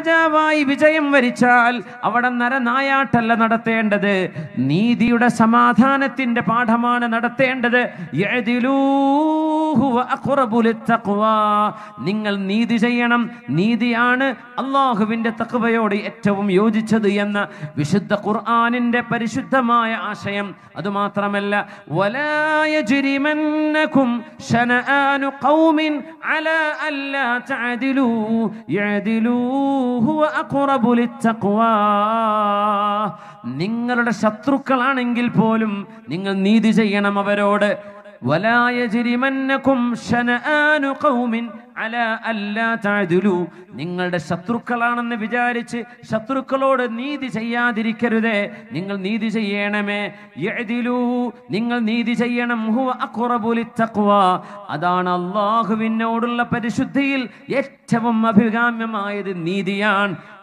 രാജാവായി വിജയം വരിച്ചാൽ അവിടെ നരനായാട്ടല്ല നടത്തേണ്ടത് നീതിയുടെ സമാധാനത്തിന്റെ പാഠമാണ് നടത്തേണ്ടത് എഴുതിലൂ നിങ്ങൾ നീതി ചെയ്യണം നീതിയാണ് അള്ളാഹുവിന്റെ തക്വയോട് ഏറ്റവും യോജിച്ചത് എന്ന വിശുദ്ധ ഖുർആാനിന്റെ പരിശുദ്ധമായ ആശയം അതുമാത്രമല്ല നിങ്ങളുടെ ശത്രുക്കളാണെങ്കിൽ പോലും നിങ്ങൾ നീതി ചെയ്യണം അവരോട് നിങ്ങളുടെ ശത്രുക്കളാണെന്ന് വിചാരിച്ച് ശത്രുക്കളോട് നീതി ചെയ്യാതിരിക്കരുതേ നിങ്ങൾ നീതി ചെയ്യണമേ നിങ്ങൾ നീതി ചെയ്യണം അതാണ് അള്ളാഹുവിനോടുള്ള പരിശുദ്ധിയിൽ ഏറ്റവും അഭികാമ്യമായത് നീതിയാണ്